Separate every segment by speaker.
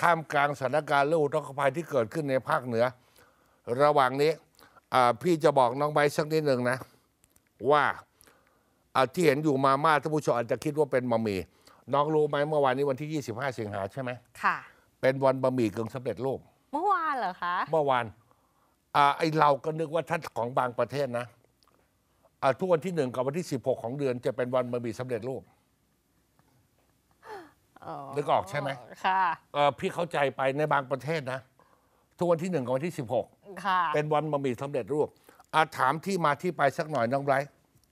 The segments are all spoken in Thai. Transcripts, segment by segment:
Speaker 1: ท่ามกลางสถานการณ์เรื่องอุทกภัยที่เกิดขึ้นในภาคเหนือ ระหว่างนี้ พี่จะบอกน้องใบสักนิดหนึ่งนะ ว่าที่เห็นอยู่มาม่าท่านผู้ชมอาจจะคิดว่าเป็นบะหมี่น้องรู้ไหมเมื่อวานนี้วันที่ 25 สิงหาใช่ไหมค่ะ เป็นวันบะหมี่กึ่งสำเร็จรูป
Speaker 2: เมื่อวานเหรอคะ
Speaker 1: เมื่อวานไอเราก็นึกว่าท่านของบางประเทศนะทุกวันที่หนึ่งกับวันที่ 16 ของเดือน จะเป็นวันบะหมี่สำเร็จรูปนึกออกใช่ไหมค่ะเออพี่เข้าใจไปในบางประเทศนะทุกวันที่หนึ่งกับวันที่สิบหกค่ะ เป็นวันบะหมี่สำเร็จรูปอาถามที่มาที่ไปสักหน่อยน้องไบรท์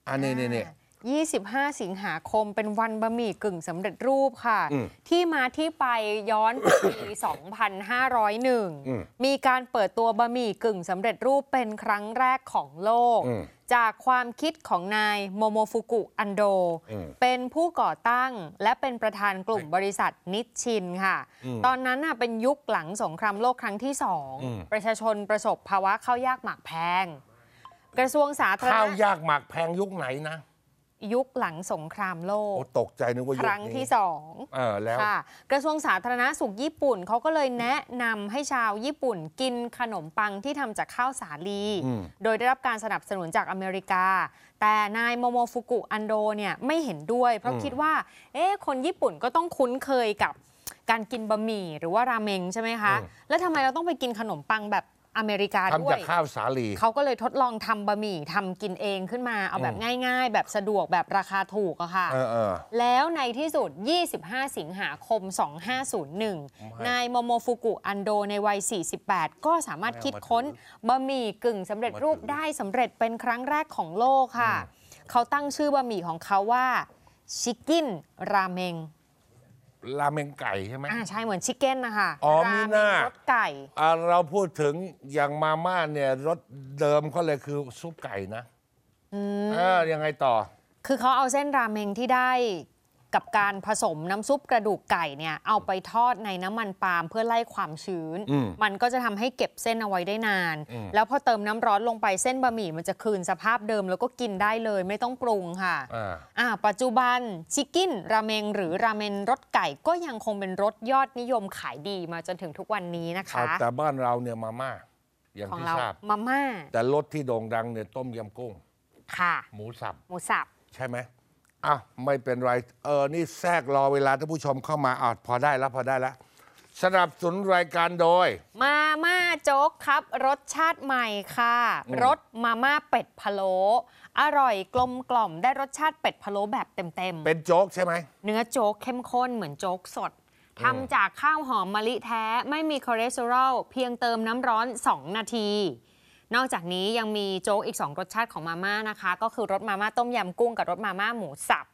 Speaker 1: อันนี้นี่นี่
Speaker 2: 25 สิงหาคมเป็นวันบะหมี่กึ่งสำเร็จรูปค่ะ ที่มาที่ไปย้อนปี2501มีการเปิดตัวบะหมี่กึ่งสำเร็จรูปเป็นครั้งแรกของโลก จากความคิดของนายโมโมฟุกุอันโด เป็นผู้ก่อตั้งและเป็นประธานกลุ่มบริษัทนิชชินค่ะ ตอนนั้นเป็นยุคหลังสงครามโลกครั้งที่สอง ประชาชนประสบภาวะข้าวยากหมากแพง กระทรวงสาธารณสุขข้าว
Speaker 1: ยากหมากแพงยุคไหนนะ
Speaker 2: ยุคหลังสงครามโลก ตกใจนึกว่าครั้งที่สองเออแล้วค่ะกระทรวงสาธารณสุขญี่ปุ่นเขาก็เลยแนะนำให้ชาวญี่ปุ่น กินขนมปังที่ทำจากข้าวสาลี โดยได้รับการสนับสนุนจากอเมริกา แต่นายโมโมฟุกุ อันโดเนี่ยไม่เห็นด้วย เพราะคิดว่าเอ๊ะคนญี่ปุ่นก็ต้องคุ้นเคยกับการกินบะหมี่หรือว่าราเมงใช่ไหมคะแล้วทำไมเราต้องไปกินขนมปังแบบอเมริกาด้วยทำจากข้า
Speaker 1: วสาลีเขา
Speaker 2: ก็เลยทดลองทำบะหมี่ทำกินเองขึ้นมาเอาแบบง่าย ๆ แบบสะดวกแบบราคาถูกอะค่ะแล้วในที่สุด 25 สิงหาคม 2501 นายโมโมฟุกุอันโดในวัย 48 ก็สามารถคิดค้นบะหมี่กึ่งสำเร็จรูปได้สำเร็จเป็นครั้งแรกของโลกค่ะเขาตั้งชื่อบะหมี่ของเขาว่าชิคกินราเมง
Speaker 1: ราเมงไก่ใช่ไหมอ่าใช่เหมือนชิคเก้นนะคะอ๋อมีหน้ารสไก่อ่าเราพูดถึงอย่างมาม่าเนี่ยรสเดิมเขาเลยคือซุปไก่นะเออ ยังไงต่อ
Speaker 2: คือเขาเอาเส้นราเมงที่ได้กับการผสมน้ำซุปกระดูกไก่เนี่ยเอาไปทอดในน้ำมันปาล์มเพื่อไล่ความชื้นมันก็จะทำให้เก็บเส้นเอาไว้ได้นาน แล้วพอเติมน้ำร้อนลงไปเส้นบะหมี่มันจะคืนสภาพเดิมแล้วก็กินได้เลยไม่ต้องปรุงค่ะอ่า ปัจจุบันชิคกินราเมงหรือราเมนรสไก่ก็ยังคงเป็นรสยอดนิยมขายดีมาจนถึงทุกวันนี้นะคะแต่
Speaker 1: บ้านเราเนี่ยมาม่าอย่างที่ทราบมาม่าแต่รสที่โด่งดังเนี่ยต้มยำกุ้ง ค่ะ หมูสับหมูสับใช่ไหมอ่ะไม่เป็นไรเออนี่แทรกรอเวลาท่านผู้ชมเข้ามาอ่ะพอได้แล้วพอได้แล้วสนับสนุนรายการโดย
Speaker 2: มาม่าโจ๊กครับ รสชาติใหม่ค่ะ รสมาม่าเป็ดพะโล้อร่อยกลมกล่อมได้รสชาติเป็ดพะโล้แบบเต็มเต็มเ
Speaker 1: ป็นโจ๊กใช่ไหม
Speaker 2: เนื้อโจ๊กเข้มข้นเหมือนโจ๊กสดทำจากข้าวหอมมะลิแท้ไม่มีคอเลสเตอรอลเพียงเติมน้ำร้อน 2 นาทีนอกจากนี้ยังมีโจ๊กอีก 2รสชาติของมาม่านะคะ ก็คือรสมาม่าต้มยำกุ้งกับรสมาม่าหมูสับ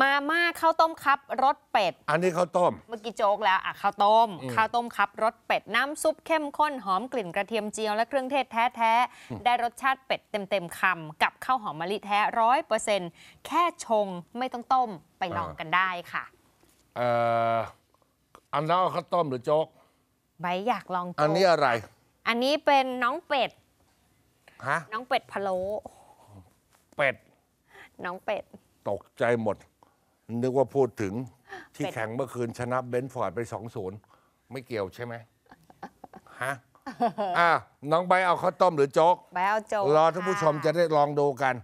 Speaker 2: มาม่าข้าวต้มครับรสเป็ด อันนี้ข้าวต้ม เมื่อกี้โจ๊กแล้วอ่ะข้าวต้ม ข้าวต้มครับรสเป็ดน้ำซุปเข้มข้นหอมกลิ่นกระเทียมเจียวและเครื่องเทศแท้ๆได้รสชาติเป็ดเต็มๆคำกับข้าวหอมมะลิแท้ร้อยเปอร์เซ็นต์แค่ชงไม่ต้องต้มไปลองกันได้ค่ะ
Speaker 1: เอ่ออันนั้นข้าวต้มหรือโจ๊ก
Speaker 2: ใบอยากลองอันนี้อะไร อันนี้เป็นน้องเป็ดฮะน้องเป็ด พะโล้เป็ด น้องเป็ด
Speaker 1: ตกใจหมด นึกว่าพูดถึงที่แข่งเมื่อคืนชนะเบนฟอร์ดไปสองศูนย์ ไม่เกี่ยวใช่ไหมฮะอ่ะน้องใบเอาข้าวต้ม หรือโจ๊ก
Speaker 2: ใบเอาโจ๊กรอ
Speaker 1: ท่านผู้ชมจะะได้ลองดูกัน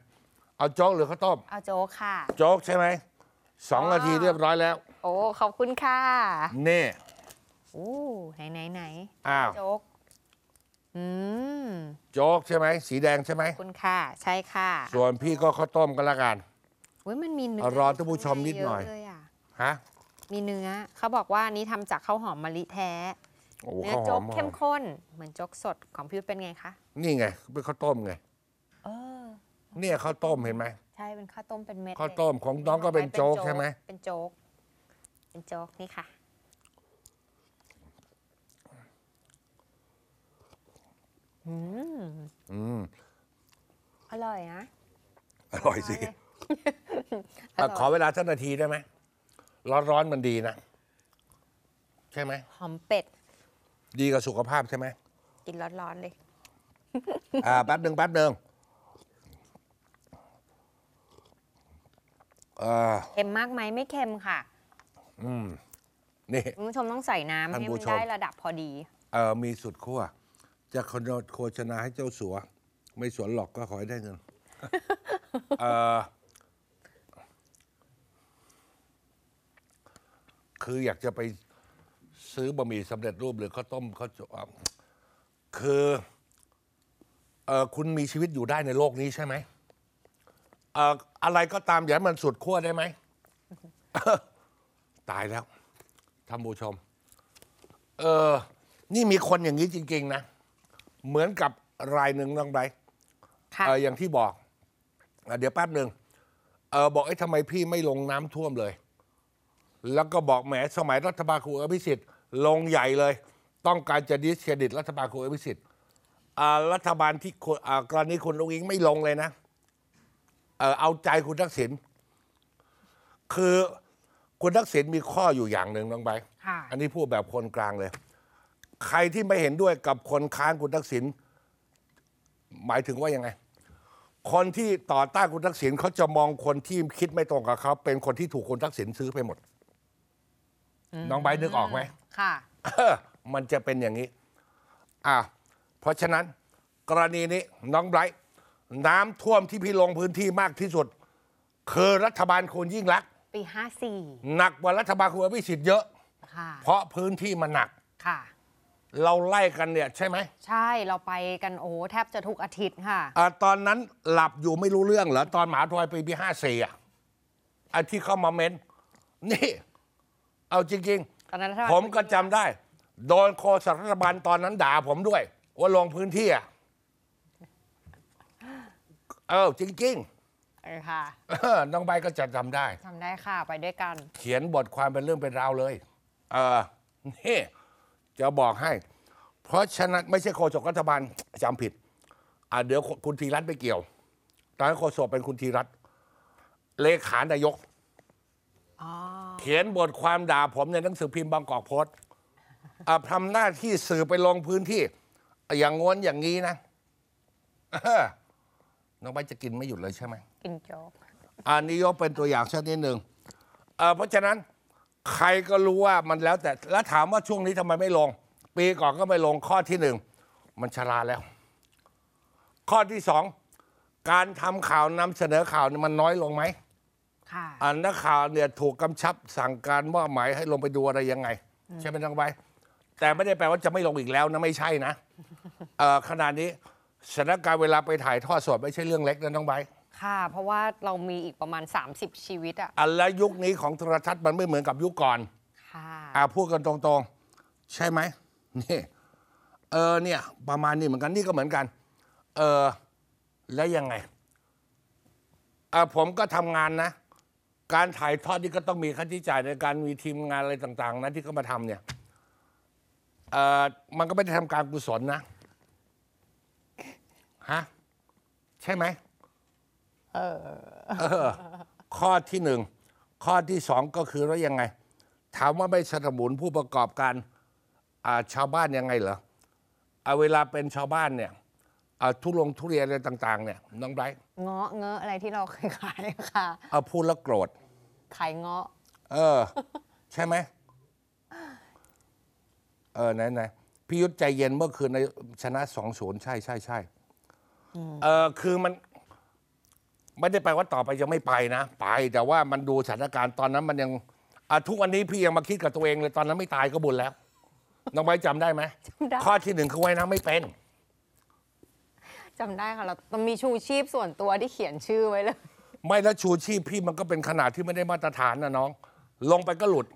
Speaker 1: เอาโจ๊ก หรือข้าวต้ม
Speaker 2: เอาโจ๊กค่ะ
Speaker 1: โจ๊กใช่ไหมสองนาทีเรียบร้อยแล้ว
Speaker 2: โอ้ขอบคุณค่ะนี่โอ้ไหนไหนไหนอ้าวโจ๊ก
Speaker 1: โจ๊กใช่ไหมสีแดงใช่ไหม
Speaker 2: คุณค่ะ ใช่ค่ะ
Speaker 1: ส่วนพี่ก็ข้าวต้มก็แล้วกัน
Speaker 2: อุ้ยมันมีเนื้อรอท่าน
Speaker 1: ผู้ชมนิดหน่อยฮะ
Speaker 2: มีเนื้อเขาบอกว่านี้ทำจากข้าวหอมมะลิแท้
Speaker 1: เนื้อโจ๊กเข้มข
Speaker 2: ้นเหมือนโจ๊กสดของพีุ่เป็นไงคะ
Speaker 1: นี่ไงเป็นข้าวต้มไงเออ เนี่ยข้าวต้มเห็นไหม
Speaker 2: ใช่เป็นข้าวต้มเป็นเม็ดข้าวต้มของน้องก็เป็นโจ๊กใช่ไหมเป็นโจ๊กเป็นโจ๊กนี่ค่ะ
Speaker 1: อืมอร่อยนะ อร่อยสิขอเวลาสักนาทีได้ไหมร้อนร้อนๆมันดีนะ ใช่ไหม หอมเป็ด ดีกับสุขภาพใช่ไหม
Speaker 2: กินร้อนๆเลย
Speaker 1: อ่าแป๊บหนึ่งแป๊บหนึ่ง
Speaker 2: เค็มมากไหมไม่เค็มค่ะนี่คุณผู้ชมต้องใส่น้ำให้่มันได้ระดับพอดี
Speaker 1: เออมีสุดขั้วจะคนโคชนาให้เจ้าสัว ไม่สวนหลอกก็ขอให้ได้เงินคืออยากจะไปซื้อบะหมี่สำเร็จรูปหรือข้าวต้มข้าวจวคือเออคุณมีชีวิตอยู่ได้ในโลกนี้ใช่ไหมเอออะไรก็ตามอย่าให้มันสุดขั้วได้ไหมตายแล้วท่านผู้ชมเออนี่มีคนอย่างนี้จริงๆ นะเหมือนกับรายหนึ่งน้องไบรท์ออย่างที่บอก เดี๋ยวแป๊บหนึ่งเออบอกไอ้ทำไมพี่ไม่ลงน้ำท่วมเลย แล้วก็บอกแหมสมัยรัฐบาลคุณอภิสิทธิ์ ลงใหญ่เลย ต้องการจะดิสเครดิตรัฐบาลคุณอภิสิทธิ์รัฐบาลที่กรณีคุณองค์อิงไม่ลงเลยนะเออเอาใจคุณทักษิณคือคุณทักษิณมีข้ออยู่อย่างหนึ่งน้องใบอันนี้พูดแบบคนกลางเลยใครที่ไม่เห็นด้วยกับคนค้านคุณทักษิณหมายถึงว่ายังไง คนที่ต่อต้านคุณทักษิณเขาจะมองคนที่คิดไม่ตรงกับเขาเป็นคนที่ถูกคุณทักษิณซื้อไปหมด น้องใบนึกออกไหม ค่ะมันจะเป็นอย่างนี้ อ่าเพราะฉะนั้นกรณีนี้ น้องไบรท์น้ำท่วมที่พี่ลงพื้นที่มากที่สุด คือรัฐบาลคุณยิ่งรัก์ปีห้าสี่หนักกว่ารัฐบาลคุณอภิสิทธิ์เยอะค่ะ เพราะพื้นที่มันหนักค่ะเราไล่กันเนี่ย ใช่ไหม
Speaker 2: ใช่เราไปกันโอ้โหแทบจะทุกอาทิตย์ค่ะ
Speaker 1: อตอนนั้นหลับอยู่ไม่รู้เรื่องเหรอตอนหมาทอยปีปีห้าสี่อ่ะไอาที่เข้ามาเม้น นี่ เอาจริงตอนนั้นผมก็จำได้โดนโคสรัฐบาลตอนนั้นด่า ผมด้วย ว่าลงพื้นที่อ่ะเออจริงเออค่ะออน้องใบก็จะจำได้
Speaker 2: จำได้ค่ะไปด้วยกัน
Speaker 1: เขียนบทความเป็นเรื่องเป็นราวเลย เออนี่จะบอกให้ เพราะฉะนั้นไม่ใช่โฆษกรัฐบาลจำผิด อ่าเดี๋ยวคุณธีรัตน์ไปเกี่ยวตอนน้โฆษกเป็นคุณธีรัตน์เลขานายกเขียนบทความด่าผมในหนังสือพิมพ์บางกอกโพสต์ทำหน้าที่สื่อไปลงพื้นที่อย่างงวนอย่างนี้นะน้องใบจะกินไม่หยุดเลยใช่ไหมกินจบอันนี้ยกเป็นตัวอย่างเช่นนิดหนึ่งเพราะฉะนั้นใครก็รู้ว่ามันแล้วแต่แล้วถามว่าช่วงนี้ทำไมไม่ลง ปีก่อนก็ไม่ลงข้อที่หนึ่งมันชราแล้ว ข้อที่สองการทำข่าวนำเสนอข่าวมันน้อยลงไหมค่ะอันนักข่าวเนี่ยถูกกำชับสั่งการมอบหมายให้ลงไปดูอะไรยังไง ใช่ไหมน้งไบแต่ไม่ได้แปลว่าจะไม่ลงอีกแล้วนะไม่ใช่นะขนาดนี้สถานการณ์เวลาไปถ่ายทอดสดไม่ใช่เรื่องเล็กนะน้องไบ
Speaker 2: ค่ะเพราะว่าเรามีอีกประมาณ 30 ชีวิตอ
Speaker 1: ะอันและยุคนี้ของโทรทัศน์มันไม่เหมือนกับยุคก่อนค่ะอ่าพูดกันตรงๆ ใช่ไหมนี่เออเนี่ยประมาณนี้เหมือนกันนี่ก็เหมือนกันเออแล้วยังไงอ่าผมก็ทำงานนะ การถ่ายทอดนี่ ก็ต้องมีค่าใช้จ่ายในการมีทีมงานอะไรต่างๆนะ ที่เขามาทำเนี่ยเออมันก็ไม่ได้ทำการกุศลนะฮะใช่ไหมเออ ข้อที่หนึ่ง ข้อที่สองก็คือแล้วยังไง ถามว่าไม่สนับสนุนผู้ประกอบการชาวบ้านยังไงเหรอเอาเวลาเป็นชาวบ้านเนี่ยทุลงทุเรียนอะไรต่าง ๆ เนี่ย น้องไบรท์
Speaker 2: เงาะเงาะอะไรที่เราเคยขายค่ะ
Speaker 1: เอาพูดแล้วโกรธขายเงาะ เออ ใช่ไหม เออ ไหนไหนพี่ยุทธใจเย็นเมื่อคืนในชนะสองศูนย์ใช่ใช่ใช่เออคือมันไม่ได้ไปว่าต่อไปจะไม่ไปนะ ไป แต่ว่ามันดูสถานการณ์ตอนนั้นมันยังทุกวันนี้พี่ยังมาคิดกับตัวเองเลยตอนนั้นไม่ตายก็บุญแล้ว น้องใบจำได้ไหมข้อที่หนึ่งคือว่ายน้ำไม่เป็น
Speaker 2: จำได้ค่ะเราต้องมีชูชีพส่วนตัวที่เขียนชื่อไว้เลย
Speaker 1: ไม่แล้วชูชีพพี่มันก็เป็นขนาดที่ไม่ได้มาตรฐานนะน้อง ลงไปก็หลุด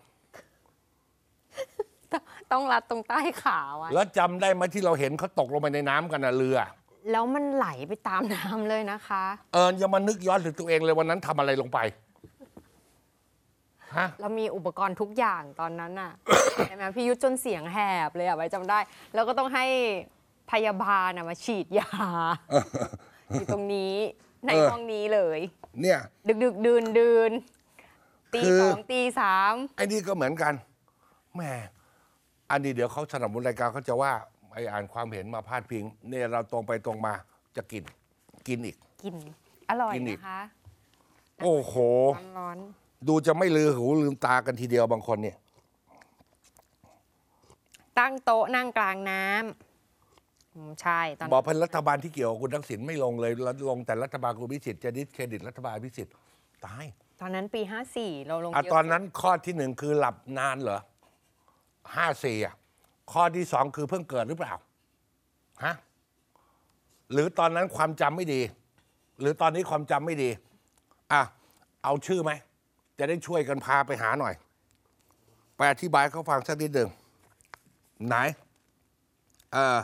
Speaker 2: ต้องรัดตรงใต้ขาไว้แ
Speaker 1: ล้วจำได้ไหมที่เราเห็นเขาตกลงไปในน้ำกันนะเรือแล้วมันไหลไป
Speaker 2: ตามน้ำเลยนะคะ
Speaker 1: เอออย่ามานึกย้อนถึงตัวเองเลยวันนั้นทำอะไรลงไป
Speaker 2: ฮะ เรามีอุปกรณ์ทุกอย่างตอนนั้นน่ะใช่ไหมพี่ยุทธจนเสียงแหบเลยอะไว้จำได้ แล้วก็ต้องให้พยาบาลมาฉีดยาอยู่ตรงนี้ในห้องนี้เลย เนี่ย ดึกดึก
Speaker 1: ดื่นดืนตีสอง
Speaker 2: ตีสาม
Speaker 1: ไอ้นี่ก็เหมือนกันแหมอันนี้เดี๋ยวเขาสนับสนุนรายการเขาจะว่าไออ่านความเห็นมาพาดพิงเนี่ยเราตรงไปตรงมาจะกิน กินอีก กิน อร่อยนะคะโอ้โหร้อนดูจะไม่ลือหูลืมตากันทีเดียวบางคน เนี่ย
Speaker 2: ตั้งโต๊ะนั่งกลางน้ำาใช่ตอนบอกพัน
Speaker 1: รัฐบาลที่เกี่ยวกับคุณทักษิณไม่ลงเลยล้ลงแต่รัฐบาลคุณพิสิทธิ์จะดิสเครดิตรัฐบาลพิสิทธิ์
Speaker 2: ตายตอนนั้นปีห้าสี่เราลงอ่ะะตอน
Speaker 1: นั้นข้อที่หนึ่งคือหลับนานเหรอห้าสี่อ่ะข้อที่สองคือเพิ่งเกิดหรือเปล่าฮะหรือตอนนั้นความจำไม่ดี หรือตอนนี้ความจำไม่ดี อ่ะเอาชื่อไหม จะได้ช่วยกันพาไปหาหน่อย ไปอธิบายเขาฟังสักนิดหนึ่ง ไหน เอ่อ